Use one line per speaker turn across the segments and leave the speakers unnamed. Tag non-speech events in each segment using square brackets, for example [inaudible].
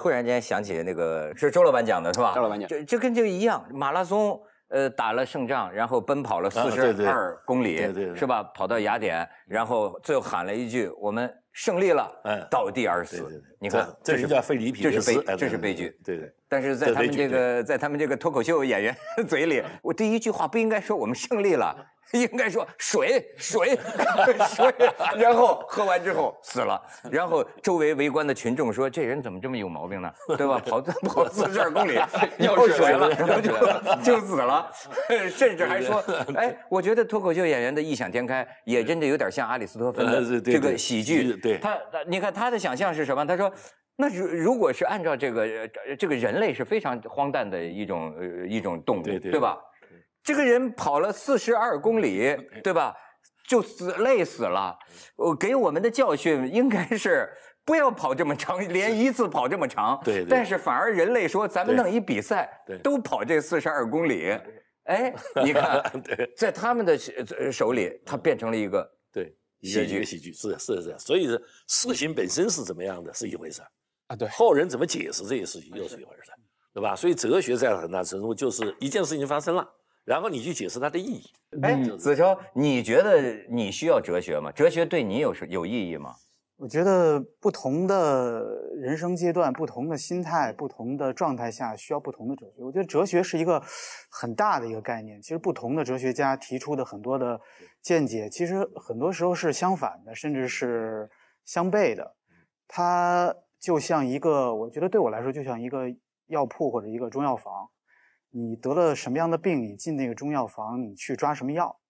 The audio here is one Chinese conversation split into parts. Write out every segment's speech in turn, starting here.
突然间想起那个是周老板讲的，是吧？周老板讲，这这跟这个一样，马拉松，呃，打了胜仗，然后奔跑了四十二公里，是吧？跑到雅典，然后最后喊了一句“我们胜利了”，倒地而死。你看，这是叫费悲，皮这是悲剧。
对对。但是在他们这个，
在他们这个脱口秀演员 [laughs] 嘴里，我第一句话不应该说“我们胜利了”。应该说水水水，[laughs] 然后喝完之后死了。然后周围围观的群众说：“这人怎么这么有毛病呢？对吧？跑跑四十二公里 [laughs] 要水了，然后就 [laughs] 就死了。甚至还说：‘哎，我觉得脱口秀演员的异想天开也真的有点像阿里斯托芬的这个喜剧。’他你看他的想象是什么？他说：‘那如如果是按照这个这个人类是非常荒诞的一种呃一种动物，对吧？’这个人跑了四十二公里，对吧？就死累死了。我给我们的教训应该是不要跑这么长，连一次跑这么长。对。但是反而人类说咱们弄一比赛，都跑这四十二公里。
哎，[laughs] 你看，[laughs] 在他们的手里，他变成了一个对喜剧。喜剧是是是，所以事情本身是怎么样的是一回事啊？对。后人怎么解释这些事情又是一回事对吧？所以哲学在很大程度就是一件事情发生了。然后你去解释它的意义。哎，子乔，你觉得你需要哲学吗？哲学
对你有什有意义吗？
我觉得不同的人生阶段、不同的心态、不同的状态下需要不同的哲学。我觉得哲学是一个很大的一个概念。其实不同的哲学家提出的很多的见解，其实很多时候是相反的，甚至是相悖的。它就像一个，我觉得对我来说，就像一个药铺或者一个中药房。你得了什么样的病？你进那个中药房，你去抓什么药？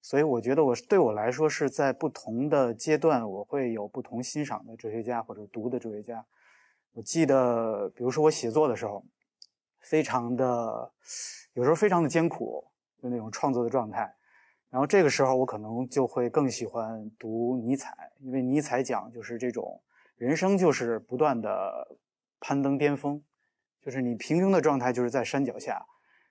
所以我觉得，我对我来说是在不同的阶段，我会有不同欣赏的哲学家或者读的哲学家。我记得，比如说我写作的时候，非常的，有时候非常的艰苦，就那种创作的状态。然后这个时候，我可能就会更喜欢读尼采，因为尼采讲就是这种人生就是不断的攀登巅峰。就是你平庸的状态，就是在山脚下，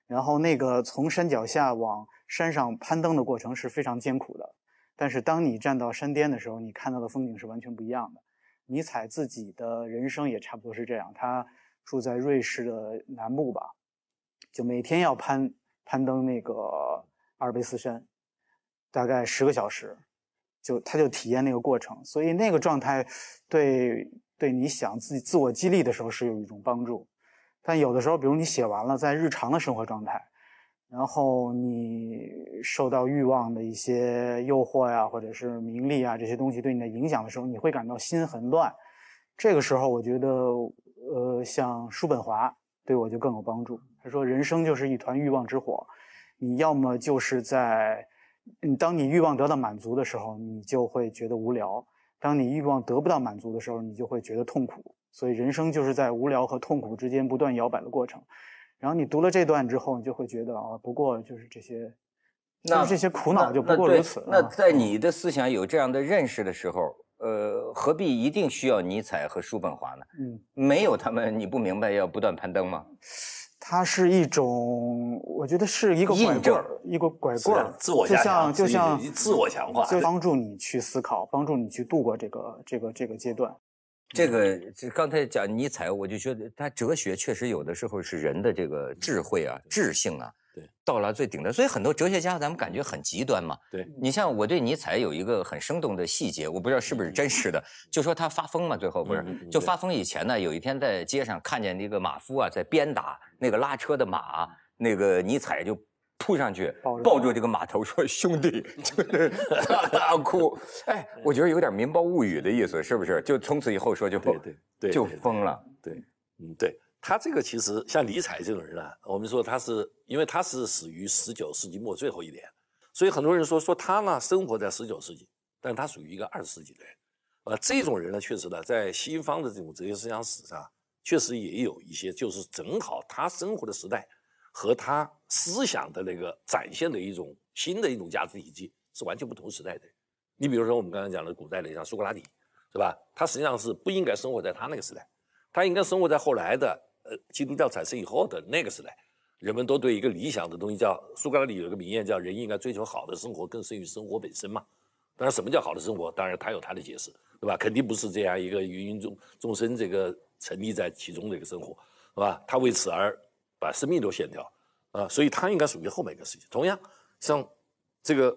然后那个从山脚下往山上攀登的过程是非常艰苦的。但是当你站到山巅的时候，你看到的风景是完全不一样的。尼采自己的人生也差不多是这样，他住在瑞士的南部吧，就每天要攀攀登那个阿尔卑斯山，大概十个小时，就他就体验那个过程。所以那个状态对对你想自己自我激励的时候是有一种帮助。但有的时候，比如你写完了，在日常的生活状态，然后你受到欲望的一些诱惑呀，或者是名利啊这些东西对你的影响的时候，你会感到心很乱。这个时候，我觉得，呃，像叔本华对我就更有帮助。他说：“人生就是一团欲望之火，你要么就是在，当你欲望得到满足的时候，你就会觉得无聊；当你欲望得不到满足的时候，你就会觉得痛苦。”所以人生就是在无聊和痛苦之间不断摇摆的过程。然后你读了这段之后，你就会觉得啊，不过就是这些，那这些苦恼就不过如此。那
在你的思想有这样的认识的时候，呃，何必一定需要尼采和叔本华呢？嗯，没有他们，你不明白要不断攀登吗？
它是一种，我觉得是一个拐棍儿，一个拐棍儿，自我就像就像自我强化，帮助你去思考，帮助你去度过这个这个这个阶段。
这个，这刚才讲尼采，我就觉得他哲学确实有的时候是人的这个智慧啊、智性啊，对，到了最顶的。所以很多哲学家咱们感觉很极端嘛。对，你像我对尼采有一个很生动的细节，我不知道是不是真实的，就说他发疯嘛，最后不是，就发疯以前呢，有一天在街上看见那个马夫啊在鞭打那个拉车的马，那个尼采就。扑上去抱住这个马头说：“兄弟！” [laughs] 就是大哭。哎，我觉得有点《民报物语》的意思，是不是？就从此以后说就对对对，就疯了。
对，
嗯，对他这个其实像尼采这种人呢，我们说他是因为他是死于十九世纪末最后一年，所以很多人说说他呢生活在十九世纪，但他属于一个二十世纪的人。呃，这种人呢，确实呢，在西方的这种哲学思想史上，确实也有一些，就是正好他生活的时代。和他思想的那个展现的一种新的一种价值体系是完全不同时代的。你比如说，我们刚刚讲的古代的，像苏格拉底，是吧？他实际上是不应该生活在他那个时代，他应该生活在后来的，呃，基督教产生以后的那个时代。人们都对一个理想的东西叫苏格拉底，有一个名言叫“人应该追求好的生活，更胜于生活本身”嘛。当然，什么叫好的生活？当然，他有他的解释，对吧？肯定不是这样一个芸芸众众生这个沉溺在其中的一个生活，是吧？他为此而。把生命都献掉啊，所以他应该属于后面一个时期。同样，像这个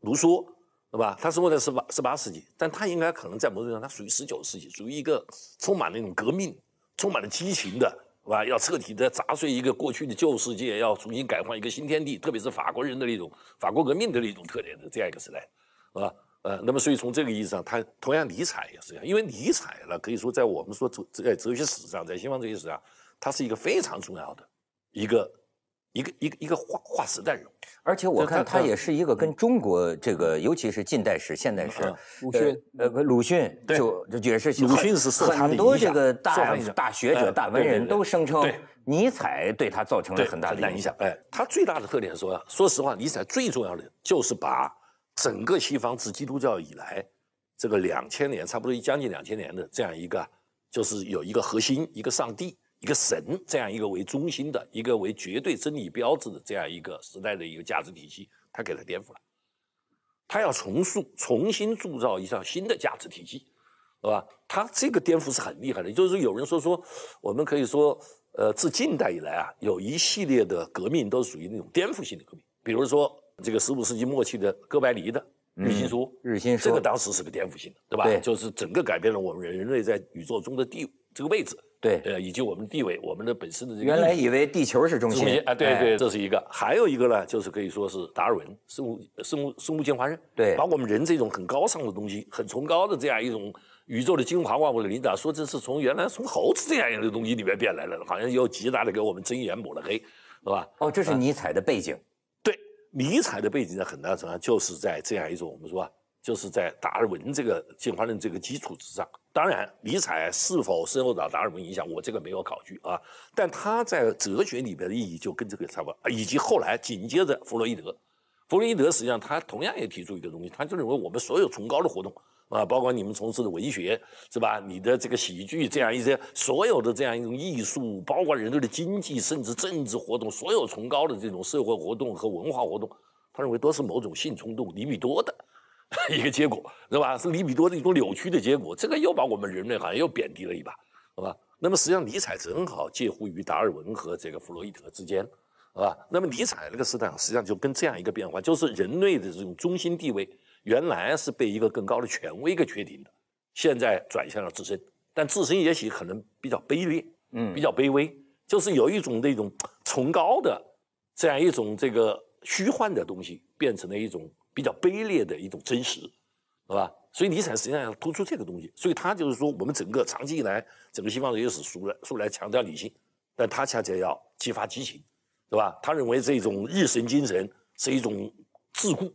卢梭，对吧？他生活在十八十八世纪，但他应该可能在某种程度上，他属于十九世纪，属于一个充满那种革命、充满了激情的，是吧？要彻底的砸碎一个过去的旧世界，要重新改换一个新天地，特别是法国人的那种法国革命的那种特点的这样一个时代，啊，呃，那么所以从这个意义上，他同样尼采也是这样，因为尼采呢，可以说在我们说哲在哲学史上，在西方哲学史上。它是一个非常重要的一个一个一个一个划划时代人物，而且我看他也
是一个跟中国这个，尤其是近代史、现代史，鲁迅，呃，鲁迅就也是鲁迅是很多这个大大学者、大文人都
声称尼采对他造成了很大的影响。哎，他最大的特点说，说实话，尼采最重要的就是把整个西方自基督教以来这个两千年，差不多将近两千年的这样一个，就是有一个核心，一个上帝。一个神这样一个为中心的、一个为绝对真理标志的这样一个时代的一个价值体系，他给它颠覆了，他要重塑、重新铸造一项新的价值体系，是吧？他这个颠覆是很厉害的，就是有人说说，我们可以说，呃，自近代以来啊，有一系列的革命都属于那种颠覆性的革命，比如说这个十五世纪末期的哥白尼的日心说，日心说这个当时是个颠覆性的，对吧？对，就是整个改变了我们人类在宇宙中的地这个位置。对，呃，以及我们地位，我们的本身的这个。原来以为
地球是中心啊，对对，这
是一个。还有一个呢，就是可以说是达尔文生物生物生物进化论，对，把我们人这种很高尚的东西、很崇高的这样一种宇宙的精华、万物的领导，说这是从原来从猴子这样一个东西里面变来了，好像又极大的给我们睁眼抹了黑，是吧？哦，这是尼采的背景。对，尼采的背景在很大程度上就是在这样一种我们说啊，就是在达尔文这个进化论这个基础之上。当然，尼采是否深受到达尔文影响，我这个没有考据啊。但他在哲学里边的意义就跟这个差不多，以及后来紧接着弗洛伊德，弗洛伊德实际上他同样也提出一个东西，他就认为我们所有崇高的活动啊，包括你们从事的文学是吧，你的这个喜剧这样一些所有的这样一种艺术，包括人类的经济甚至政治活动，所有崇高的这种社会活动和文化活动，他认为都是某种性冲动（厘米多的。[laughs] 一个结果是吧？是里比多的一种扭曲的结果，这个又把我们人类好像又贬低了一把，好吧？那么实际上尼采正好介乎于达尔文和这个弗洛伊德之间，好吧？那么尼采那个时代实际上就跟这样一个变化，就是人类的这种中心地位原来是被一个更高的权威给确定的，现在转向了自身，但自身也许可能比较卑劣，嗯，比较卑微，就是有一种那种崇高的这样一种这个虚幻的东西变成了一种。比较卑劣的一种真实，是吧？所以尼采实际上要突出这个东西，所以他就是说，我们整个长期以来，整个西方哲学史，素来素来强调理性，但他恰恰要激发激情，是吧？他认为这种日神精神是一种桎梏，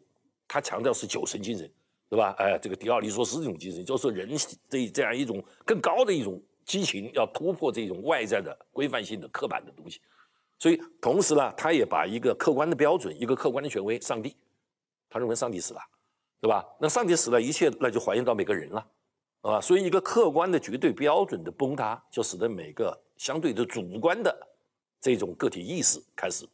他强调是酒神精神，是吧？哎，这个迪奥尼说是这种精神，就是人这这样一种更高的一种激情，要突破这种外在的规范性的刻板的东西。所以同时呢，他也把一个客观的标准，一个客观的权威，上帝。他认为上帝死了，对吧？那上帝死了，一切那就还原到每个人了，啊，所以一个客观的绝对标准的崩塌，就使得每个相对的主观的这种个体意识开始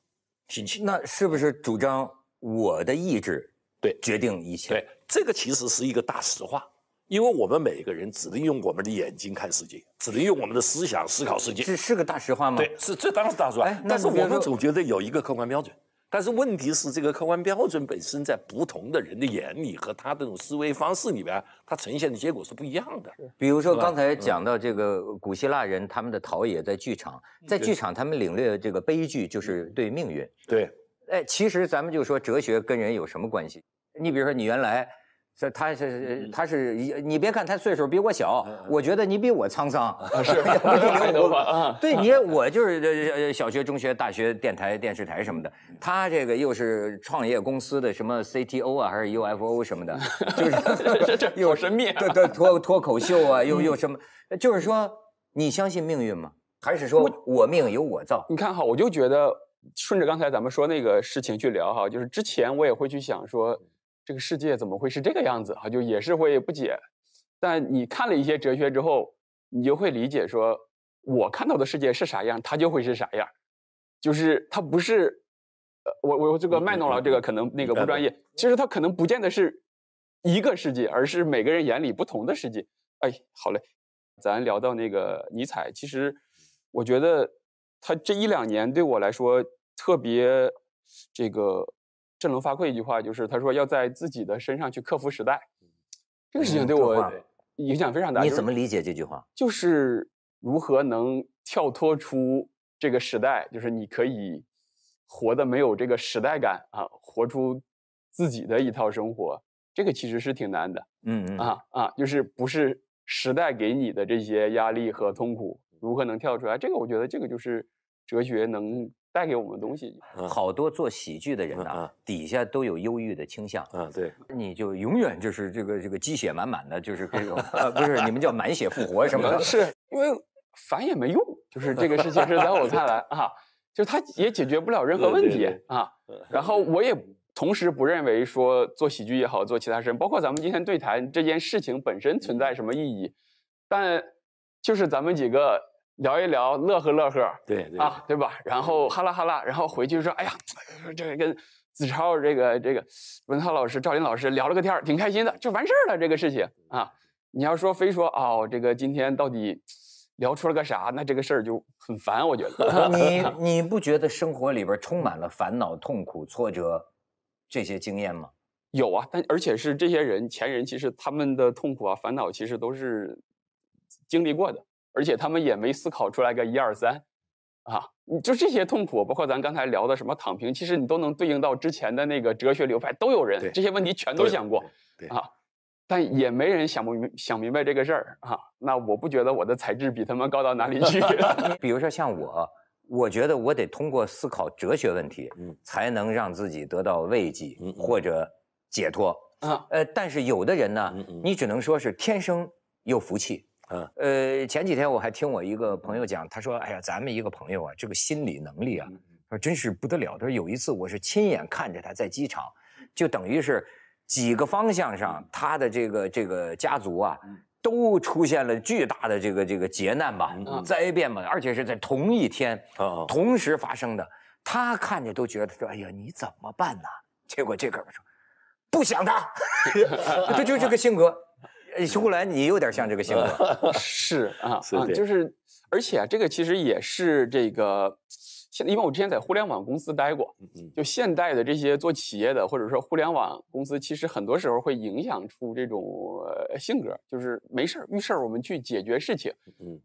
兴起。那是不是主张我的意志对决定一切？对，这个其实是一个大实话，因为我们每个人只能用我们的眼睛看世界，只能用我们的思想思考世界，是是个大实话吗？对，是这当然是大实话，但是我们总觉得有一个客观标准。但是问题是，这个客观标准本身在不同的人的眼里和他这种思维方式里边，它呈现的结果是不一样的。比如说刚才讲到
这个古希腊人，他们的陶冶在剧场，在剧场他们领略的这个悲剧，就是对命运。对，哎，其实咱们就说哲学跟人有什么关系？你比如说你原来。这他是他是你别看他岁数比我小，我觉得你比我沧桑。是，[laughs] [laughs] 我你对你，我就是呃小学、中学、大学，电台、电视台什么的。他这个又是创业公司的什么 CTO 啊，还是 UFO 什么的，[laughs] 就是有神秘。对对，脱脱口秀啊，又又什么？就是说，你相信命运吗？
还是说我命由我造？你看哈，我就觉得顺着刚才咱们说那个事情去聊哈，就是之前我也会去想说。这个世界怎么会是这个样子？哈，就也是会不解。但你看了一些哲学之后，你就会理解，说我看到的世界是啥样，它就会是啥样。就是它不是，呃，我我这个卖弄了，这个可能那个不专业。其实它可能不见得是一个世界，而是每个人眼里不同的世界。哎，好嘞，咱聊到那个尼采，其实我觉得他这一两年对我来说特别，这个。振聋发聩一句话，就是他说：“要在自己的身上去克服时代。”这个事情对我影响非常大。你怎么理解这句话？就是如何能跳脱出这个时代？就是你可以活的没有这个时代感啊，活出自己的一套生活。这个其实是挺难的。嗯嗯啊啊，就是不是时代给你的这些压力和痛苦，如何能跳出来？这个我觉得，这个就是哲学能。带给我们东西，好多做喜剧
的人呐，底下都有忧郁的倾向。嗯，对，你就永远就是这个这个鸡血满
满的就是这种，[laughs] 呃，不是，你们叫满血复活什么的，[laughs] 是因为烦也没用，就是这个事情是在我看来啊，就他也解决不了任何问题啊。然后我也同时不认为说做喜剧也好，做其他事，包括咱们今天对谈这件事情本身存在什么意义，但就是咱们几个。聊一聊，乐呵乐呵，对对啊，对吧？然后哈拉哈拉，然后回去说：“哎呀，这个跟子超、这个这个文涛老师、赵林老师聊了个天挺开心的，就完事儿了。”这个事情啊，你要说非说哦，这个今天到底聊出了个啥？那这个事儿就很烦，我觉得。你 [laughs]
你不觉得生活里边充满了烦恼、痛苦、挫折这些经
验吗？有啊，但而且是这些人前人其实他们的痛苦啊、烦恼，其实都是经历过的。而且他们也没思考出来个一二三，啊，你就这些痛苦，包括咱刚才聊的什么躺平，其实你都能对应到之前的那个哲学流派，都有人这些问题全都想过，啊，但也没人想不明想明白这个事儿啊。那我不觉得我的才智比他们高到哪里去。[laughs]
[laughs] 比如说像我，我觉得我得通过思考哲学问题，才能让自己得到慰藉或者解脱啊。呃，但是有的人呢，你只能说是天生有福气。呃前几天我还听我一个朋友讲，他说，哎呀，咱们一个朋友啊，这个心理能力啊，他真是不得了。他说有一次，我是亲眼看着他在机场，就等于是几个方向上他的这个这个家族啊，都出现了巨大的这个这个劫难吧、灾变吧，而且是在同一天，同时发生的。他看着都觉得说，哎呀，你怎么办呢？结果这哥们说，不想他，他 [laughs] [laughs] 就这个性格。
苏固兰，你有点像这个性格。[laughs] 是啊，就是，而且啊，这个其实也是这个，现在，因为我之前在互联网公司待过，就现代的这些做企业的，或者说互联网公司，其实很多时候会影响出这种性格，就是没事儿遇事儿我们去解决事情，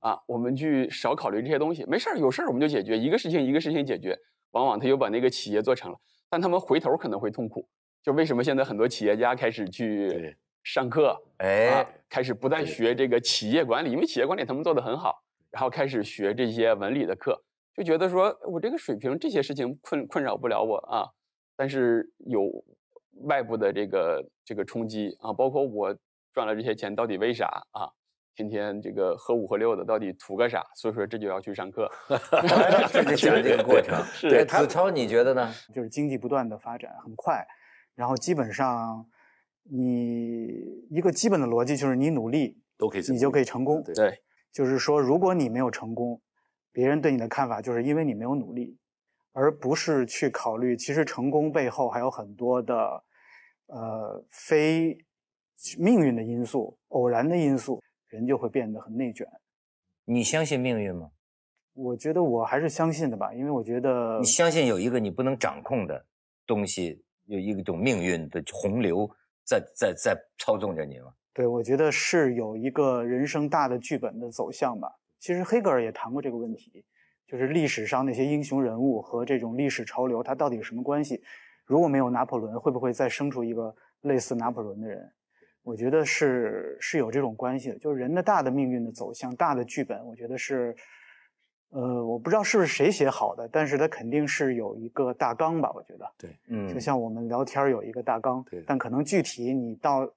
啊，我们去少考虑这些东西，没事儿有事儿我们就解决一个事情一个事情解决，往往他就把那个企业做成了，但他们回头可能会痛苦。就为什么现在很多企业家开始去？上课，哎，开始不再学这个企业管理，因为企业管理他们做的很好，然后开始学这些文理的课，就觉得说我这个水平，这些事情困困扰不了我啊。但是有外部的这个这个冲击啊，包括我赚了这些钱到底为啥啊？今天这个喝五喝六的到底图个啥？所以说这就要去上课，[laughs] 讲 [laughs] 这个过程。[laughs] 对子超，你
觉得呢？就是经济不断的发展很快，然后基本上。你一个基本的逻辑就是你努力都可以，你就可以成功。对，就是说，如果你没有成功，别人对你的看法就是因为你没有努力，而不是去考虑其实成功背后还有很多的，呃，非命运的因素、偶然的因素，人就会变得很内卷。你相信命运吗？我觉得我还是相信的吧，因为我觉得你
相信有一个你不能掌控的东西，有一种命运的洪流。在在在操纵着你吗？
对，我觉得是有一个人生大的剧本的走向吧。其实黑格尔也谈过这个问题，就是历史上那些英雄人物和这种历史潮流，它到底什么关系？如果没有拿破仑，会不会再生出一个类似拿破仑的人？我觉得是是有这种关系的，就是人的大的命运的走向、大的剧本，我觉得是。呃，我不知道是不是谁写好的，但是他肯定是有一个大纲吧？我觉得。对，嗯，就像我们聊天有一个大纲，对，但可能具体你到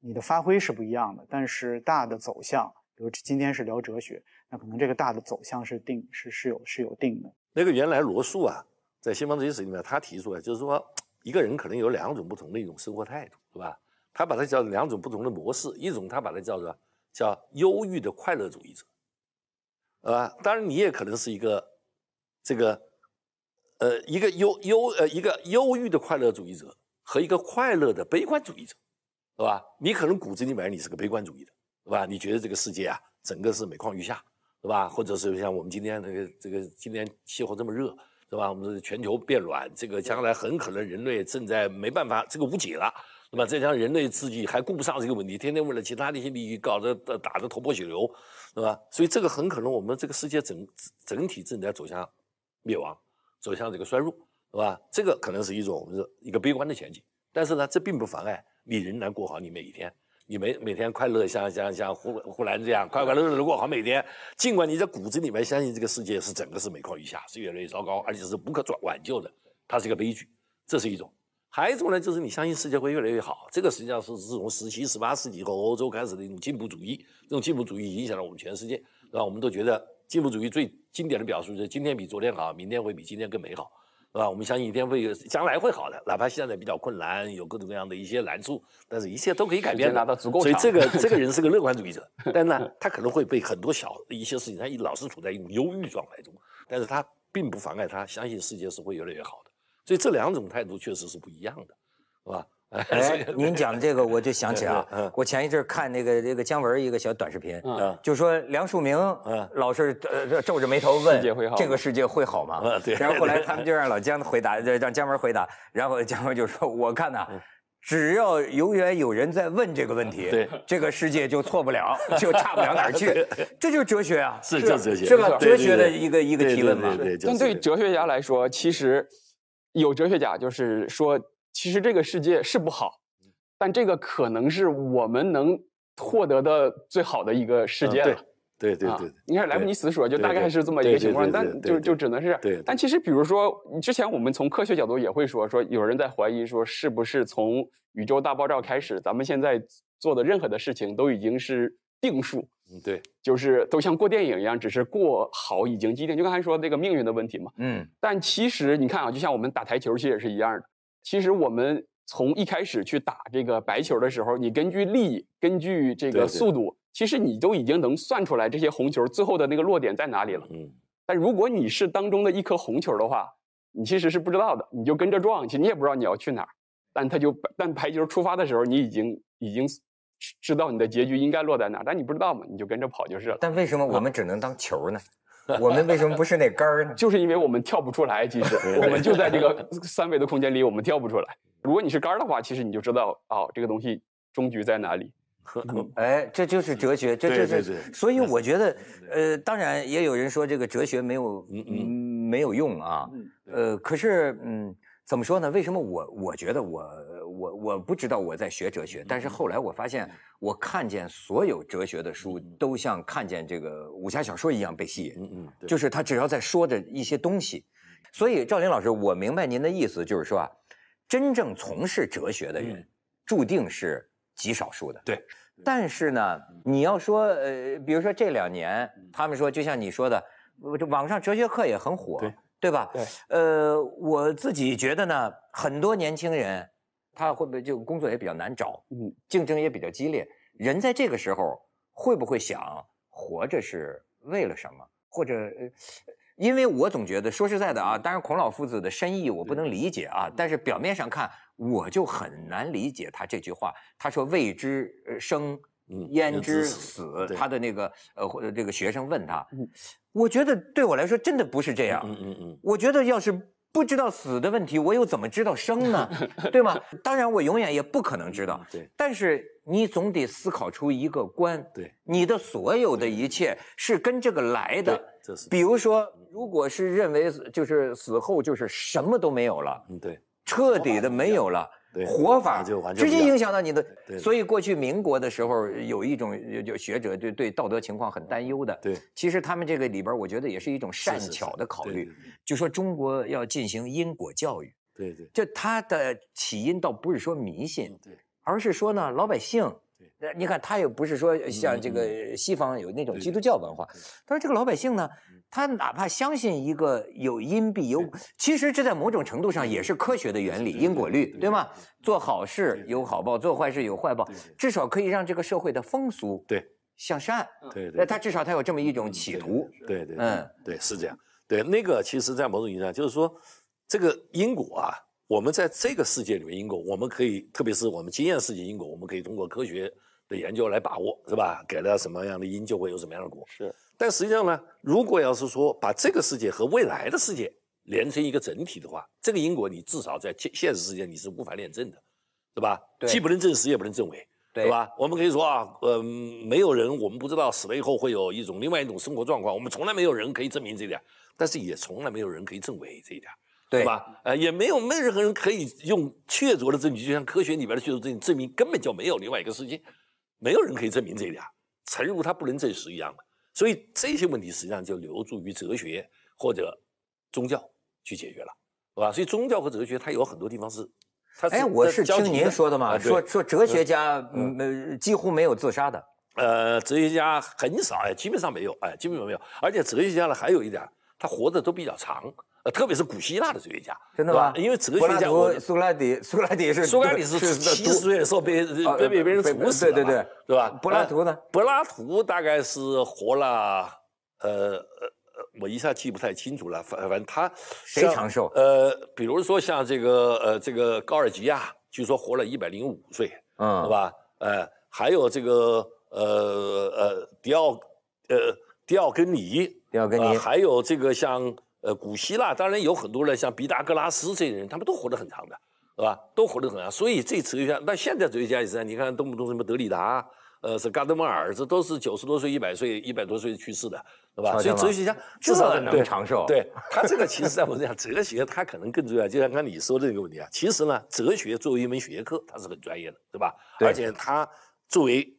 你的发挥是不一样的，但是大的走向，比如今天是聊哲学，那可能这个大的走向是定是是有是有
定的。那个原来罗素啊，在《西方哲学史》里面，他提出来就是说，一个人可能有两种不同的一种生活态度，是吧？他把它叫两种不同的模式，一种他把它叫做叫忧郁的快乐主义者。啊，当然你也可能是一个，这个，呃，一个忧忧呃一个忧郁的快乐主义者和一个快乐的悲观主义者，是吧？你可能骨子里边你是个悲观主义的，是吧？你觉得这个世界啊，整个是每况愈下，是吧？或者是像我们今天那个这个今天气候这么热，是吧？我们全球变暖，这个将来很可能人类正在没办法，这个无解了。那么，加上人类自己还顾不上这个问题，天天为了其他那些利益搞得打得头破血流。是吧？所以这个很可能我们这个世界整整体正在走向灭亡，走向这个衰弱，是吧？这个可能是一种是一个悲观的前景。但是呢，这并不妨碍你仍然过好你每一天，你每每天快乐像像像胡胡兰这样快快乐乐的过好每一天。尽管你在骨子里面相信这个世界是整个是每况愈下，是越来越糟糕，而且是不可转挽救的，它是一个悲剧。这是一种。还有一种呢，就是你相信世界会越来越好，这个实际上是自从十七、十八世纪以后欧洲开始的一种进步主义，这种进步主义影响了我们全世界，是吧？我们都觉得进步主义最经典的表述是今天比昨天好，明天会比今天更美好，是吧？我们相信一天会有将来会好的，哪怕现在比较困难，有各种各样的一些难处，但是一切都可以改变，拿到足够所以这个 [laughs] 这个人是个乐观主义者，[laughs] 但是呢，他可能会被很多小的一些事情，他老是处在一种忧郁状态中，但是他并不妨碍他相信世界是会越来越好的。所以这两种态度确实是不一样的，是吧？[laughs] 哎，您讲
的这个我就想起 [laughs] 啊，我前一阵看那个那个姜文一个小短视频，就说梁漱溟老是皱着眉头问：“这个世界会好吗？”然后后来他们就让老姜回答，让姜文回答，然后姜文就说：“我看呐，只要永远有人在问这个问题，这个世界就错不了，
[laughs] 就差不了哪儿去。”这就是哲学啊，
是哲学，是吧？哲学的一个一个提问嘛。但对
哲学家来说，其实。有哲学家就是说，其实这个世界是不好，但这个可能是我们能获得的最好的一个世界了。对对对对，你看莱布尼茨说，就大概是这么一个情况。但就就只能是，但其实比如说，之前我们从科学角度也会说，说有人在怀疑，说是不是从宇宙大爆炸开始，咱们现在做的任何的事情都已经是定数。嗯，对，就是都像过电影一样，只是过好已经既定，就刚才说那个命运的问题嘛。嗯。但其实你看啊，就像我们打台球，其实也是一样的。其实我们从一开始去打这个白球的时候，你根据力，根据这个速度，其实你都已经能算出来这些红球最后的那个落点在哪里了。嗯。但如果你是当中的一颗红球的话，你其实是不知道的，你就跟着撞去，你也不知道你要去哪儿。但他就但排球出发的时候，你已经已经。知道你的结局应该落在哪，但你不知道嘛，你就跟着跑就是了。但为什么我们只能当球呢？我们为什么不是那杆儿呢？[laughs] 就是因为我们跳不出来，其实我们就在这个三维的空间里，我们跳不出来。如果你是杆儿的话，其实你就知道哦，这个东西终局在哪里。哎，这就是哲学，这这这。所以我觉得，呃，当然也有人说这个
哲学没有，嗯，没有用啊。呃，可是，嗯，怎么说呢？为什么我我觉得我？我我不知道我在学哲学，但是后来我发现，我看见所有哲学的书都像看见这个武侠小说一样被吸引，就是他只要在说着一些东西，所以赵林老师，我明白您的意思，就是说啊，真正从事哲学的人，注定是极少数的，对。但是呢，你要说呃，比如说这两年，他们说就像你说的，这网上哲学课也很火，对对吧？对。呃，我自己觉得呢，很多年轻人。他会不会就工作也比较难找，嗯，竞争也比较激烈。人在这个时候会不会想活着是为了什么？或者，因为我总觉得说实在的啊，当然孔老夫子的深意我不能理解啊，但是表面上看我就很难理解他这句话。他说“未知生，焉知死？”他的那个呃，或者这个学生问他，我觉得对我来说真的不是这样。嗯嗯嗯，我觉得要是。不知道死的问题，我又怎么知道生呢？[laughs] 对吗？当然，我永远也不可能知道。对，但是你总得思考出一个关。对，你的所有的一切是跟这个来的。这是，比如说，如果是认为就是死后就是什么都没有了，嗯，对，彻底的没有了。活法就直接影响到你的，所以过去民国的时候有一种就学者对对道德情况很担忧的。对，其实他们这个里边，我觉得也是一种善巧的考虑。就说中国要进行因果教育。对对，就它的起因倒不是说迷信，对，而是说呢老百姓。你看他也不是说像这个西方有那种基督教文化，但是这个老百姓呢？他哪怕相信一个有因必有，其实这在某种程度上也是科学的原理，因果律，对吗？做好事有好报，做坏事有坏报，至少可以让这个社会的风俗对向善，对，那他至少他有这么一种企图，
对对，嗯，对，是这样，对，那个其实在某种意义上就是说，这个因果啊，我们在这个世界里面因果，我们可以特别是我们经验世界因果，我们可以通过科学的研究来把握，是吧？给了什么样的因就会有什么样的果，是。但实际上呢，如果要是说把这个世界和未来的世界连成一个整体的话，这个因果你至少在现现实世界你是无法验证的，对吧？既不能证实，也不能证伪，对吧？我们可以说啊，呃，没有人，我们不知道死了以后会有一种另外一种生活状况，我们从来没有人可以证明这一点，但是也从来没有人可以证伪这一点，对吧？呃，也没有没任何人可以用确凿的证据，就像科学里边的确凿证证明根本就没有另外一个世界，没有人可以证明这一点，诚如他不能证实一样的。所以这些问题实际上就留注于哲学或者宗教去解决了，是吧？所以宗教和哲学它有很多地方是，它哎，我是听您说的嘛，说说哲学家
没几乎没有自
杀的，呃，哲学家很少，哎，基本上没有，哎，基本上没有，而且哲学家呢还有一点，他活的都比较长。呃，特别是古希腊的哲学家，真的吧？因为哲学家，苏格苏拉底、苏拉底是苏拉底是七十岁的时候被被被人处死，对对对，是吧？柏拉图呢？柏拉图大概是活了，呃呃呃，我一下记不太清楚了，反反正他谁长寿？呃，比如说像这个呃这个高尔基亚，据说活了一百零五岁，嗯，是吧？呃，还有这个呃呃迪奥，呃迪奥根尼，迪奥根尼，还有这个像。呃，古希腊当然有很多人，像毕达哥拉斯这些人，他们都活得很长的，是吧？都活得很长，所以这哲学，家，那现在哲学家也是，你看动不动什么德里达，呃，是嘎德默尔，这都是九十多岁、一百岁、一百多岁去世的，对吧？所以哲学家至少能长寿。对他这个，其实在我在想，哲学他可能更重要，就像刚你说的这个问题啊，其实呢，哲学作为一门学科，它是很专业的，对吧？而且它作为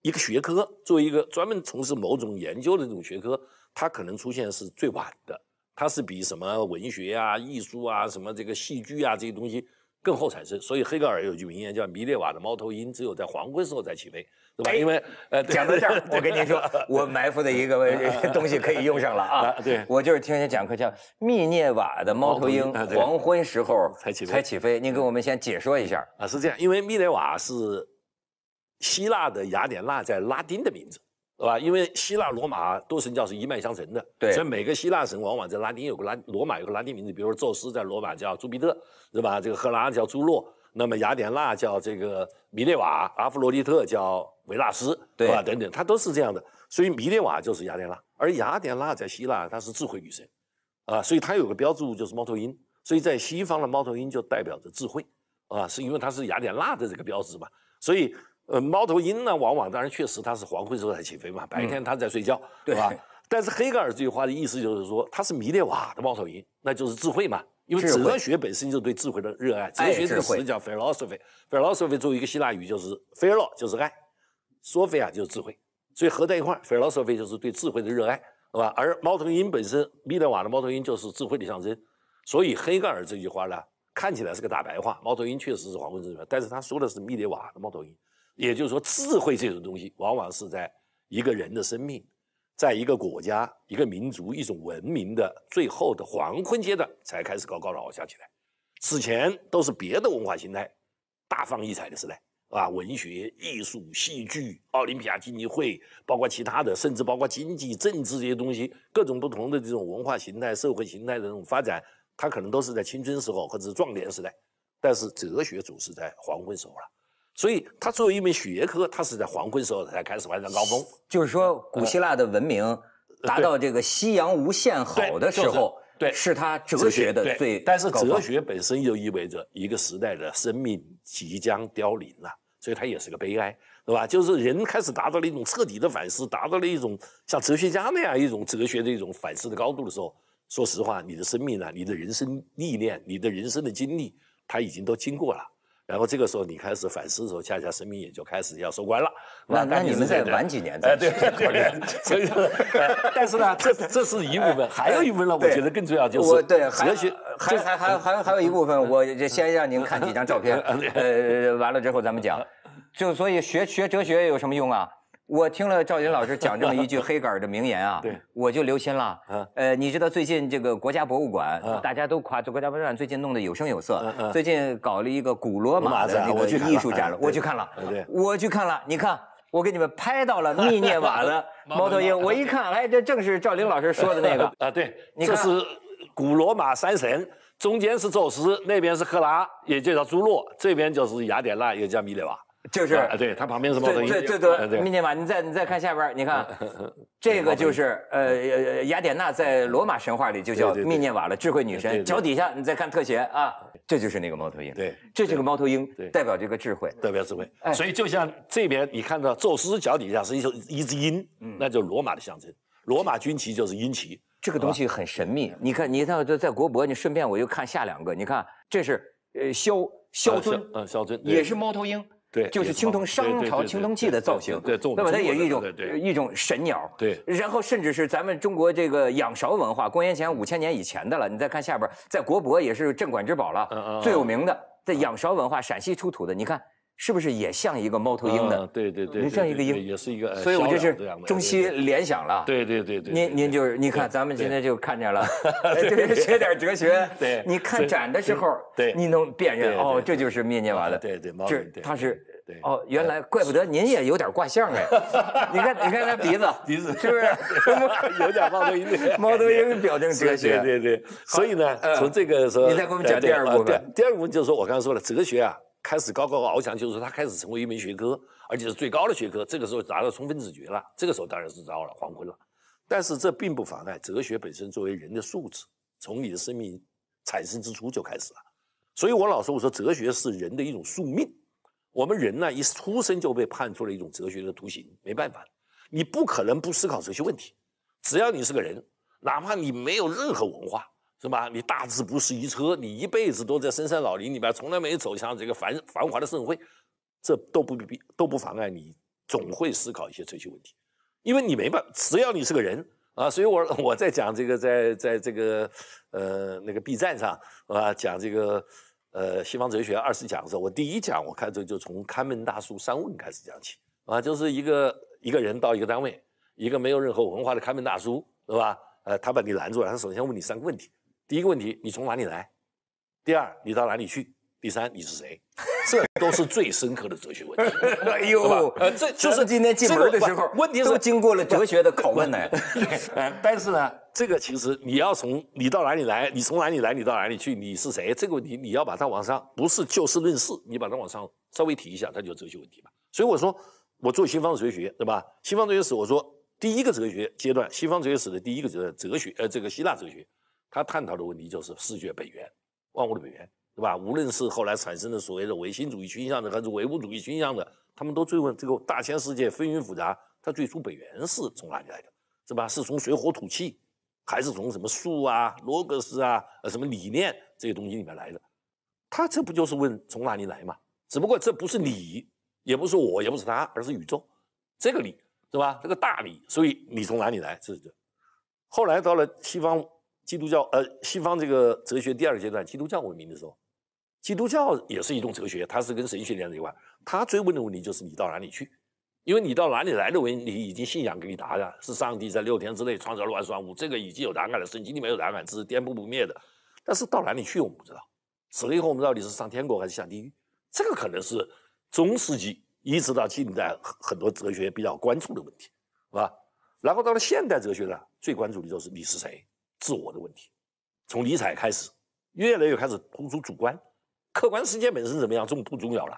一个学科，作为一个专门从事某种研究的这种学科，它可能出现是最晚的。它是比什么文学啊、艺术啊、什么这个戏剧啊这些东西更后产生，所以黑格尔有句名言叫“米列瓦的猫头鹰只有在黄昏时候才起飞”，对吧？因为呃，讲到这儿，我跟您说，[laughs] 我埋伏的一个 [laughs] 东西可以用上了啊。
对，我就是听人家讲课叫“密涅瓦的猫头鹰”，黄昏时候 [laughs] 才起飞。才起飞。
您给我们先解说一下啊。是这样，因为密涅瓦是希腊的雅典娜在拉丁的名字。对吧？因为希腊、罗马都神教是一脉相承的，所以每个希腊神往往在拉丁有个拉罗马有个拉丁名字，比如说宙斯在罗马叫朱庇特，是吧？这个赫拉叫朱诺，那么雅典娜叫这个米列瓦，阿弗罗狄特叫维纳斯，对吧？等等，它都是这样的。所以米列瓦就是雅典娜，而雅典娜在希腊她是智慧女神，啊，所以她有个标志物就是猫头鹰，所以在西方的猫头鹰就代表着智慧，啊，是因为它是雅典娜的这个标志嘛，所以。呃，猫头鹰呢，往往当然确实它是黄昏时候才起飞嘛，白天它在睡觉，对吧？但是黑格尔这句话的意思就是说，它是米列瓦的猫头鹰，那就是智慧嘛，因为哲学本身就对智慧的热爱。哲学这个词叫 philosophy，philosophy 作为一个希腊语，就是 philo 就是爱，Sophia 就是智慧，所以合在一块，philosophy 就是对智慧的热爱，对吧？而猫头鹰本身，米列瓦的猫头鹰就是智慧的象征，所以黑格尔这句话呢，看起来是个大白话，猫头鹰确实是黄昏时候，但是他说的是米列瓦的猫头鹰。也就是说，智慧这种东西，往往是在一个人的生命，在一个国家、一个民族、一种文明的最后的黄昏阶段，才开始高高翱翔起来。此前都是别的文化形态大放异彩的时代，啊，文学、艺术、戏剧、奥林匹亚竞技会，包括其他的，甚至包括经济、政治这些东西，各种不同的这种文化形态、社会形态的这种发展，它可能都是在青春时候或者是壮年时代，但是哲学总是在黄昏时候了。所以，它作为一门学科，它是在黄昏时候才开始完成高峰。
就是说，古希腊的文明达到这个夕阳无限好的时候，
对，是他哲学的最。但是，哲学本身就意味着一个时代的生命即将凋零了，所以它也是个悲哀，对吧？就是人开始达到了一种彻底的反思，达到了一种像哲学家那样一种哲学的一种反思的高度的时候，说实话，你的生命啊，你的人生历练，你的人生的经历，他已经都经过了。然后这个时候你开始反思的时候，恰恰生命也就开始要收官了。那那你们再晚几年再考虑。[laughs] 但是呢，这这是一部分，
还有一部分呢，我觉得更重要就是对哲学，还还还还还有一部分，我就先让您看几张照片，[laughs] 呃，完了之后咱们讲，[laughs] 就所以学学哲学有什么用啊？我听了赵林老师讲这么一句黑杆尔的名言啊，[laughs] 我就留心了。呃，你知道最近这个国家博物馆，大家都夸这国家博物馆最近弄得有声有色。最近搞了一个古罗马的那个艺术展了，我去看了，我去看了，你看我给
你们拍到了密涅瓦的猫头鹰，我一看，哎，这正是赵玲老师说的那个 [laughs] 啊，对，这是古罗马三神，中间是宙斯，那边是赫拉，也叫朱洛，这边就是雅典娜，也叫密涅瓦。就是啊，对，它旁边是猫头鹰。对对对，密
涅瓦，你再你再看下边，你看
这个就是
呃，雅典娜在罗马神话里就叫密涅瓦了，智慧女神。脚底下你再看特写啊，这就是那个猫头鹰。
对，这是个猫头鹰，代表这个智慧，代表智慧。所以就像这边你看到宙斯脚底下是一只一只鹰，那就罗马的象征，罗马军旗就是鹰旗。这个
东西很神秘。你看，你看，在国博，你顺便我又看下两个，你看这是呃，肖肖尊，嗯，
肖尊也是猫
头鹰。对，就是青铜商朝青铜器的造型，对，那么它也是一种一种神鸟，对，然后甚至是咱们中国这个仰韶文化，公元前五千年以前的了。你再看下边，在国博也是镇馆之宝了，最有名的在仰韶文化陕西出土的，你看。是不是也像一个猫头鹰呢？对对对，像一个鹰，也是一个。所以我这是中西联想了。
对对对对，您您
就是，你看咱们今天就看见了，[laughs] 学点哲学。对，你看展的时候，对，你能辨认哦，这就是灭涅瓦的，对对，猫头鹰，它是对。哦，原来怪不得您也有点挂相
哎，你看你看他鼻子 [laughs] 鼻子是不是 [laughs] 有点猫头鹰？猫头鹰表征哲学，对对。所以呢，从这个说，你再给我们讲第二部分。第二部分就是说我刚才说了哲学啊。开始高高翱翔，就是他开始成为一门学科，而且是最高的学科。这个时候达到充分自觉了，这个时候当然是到了黄昏了。但是这并不妨碍哲学本身作为人的素质，从你的生命产生之初就开始了。所以我老说，我说哲学是人的一种宿命。我们人呢，一出生就被判处了一种哲学的图形，没办法，你不可能不思考这些问题。只要你是个人，哪怕你没有任何文化。是吧？你大字不识一车，你一辈子都在深山老林里边，从来没走向这个繁繁华的盛会，这都不必都不妨碍你总会思考一些这些问题，因为你没办，只要你是个人啊，所以我我在讲这个在在这个呃那个 B 站上啊讲这个呃西方哲学二十讲的时候，我第一讲我开头就从看门大叔三问开始讲起啊，就是一个一个人到一个单位，一个没有任何文化的看门大叔是吧？呃，他把你拦住了，他首先问你三个问题。第一个问题，你从哪里来？第二，你到哪里去？第三，你是谁？这都是最深刻的哲学问题，[laughs] 呦，呃，这就是今天进门的时候，问题都经过了哲学的拷问呢。[laughs] 但是呢，这个其实你要从你到哪里来，你从哪里来，你到哪里去，你是谁？这个问题你要把它往上，不是就事论事，你把它往上稍微提一下，它就哲学问题嘛。所以我说，我做西方哲学，对吧？西方哲学史，我说第一个哲学阶段，西方哲学史的第一个哲哲学，呃，这个希腊哲学。他探讨的问题就是世界本源，万物的本源，对吧？无论是后来产生的所谓的唯心主义倾向的，还是唯物主义倾向的，他们都追问这个大千世界纷纭复杂，它最初本源是从哪里来的，是吧？是从水火土气，还是从什么树啊、罗格斯啊、呃什么理念这些东西里面来的？他这不就是问从哪里来嘛？只不过这不是你，也不是我，也不是他，而是宇宙，这个理，是吧？这个大理，所以你从哪里来？是这。后来到了西方。基督教，呃，西方这个哲学第二阶段，基督教文明的时候，基督教也是一种哲学，它是跟神学连在一块。他追问的问题就是你到哪里去？因为你到哪里来的问题已经信仰给你答了，是上帝在六天之内创造了万万物，这个已经有答案了。圣经里面有答案，是颠扑不灭的。但是到哪里去，我们不知道。死了以后，我们到底是上天国还是下地狱？这个可能是中世纪一直到近代很很多哲学比较关注的问题，是吧？然后到了现代哲学呢，最关注的就是你是谁？自我的问题，从理睬开始，越来越开始突出主观，客观
世界本身怎么样，这不重要了。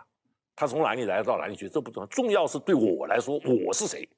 他从哪里来到哪里去，这不重要，重要是对我来说，我是谁。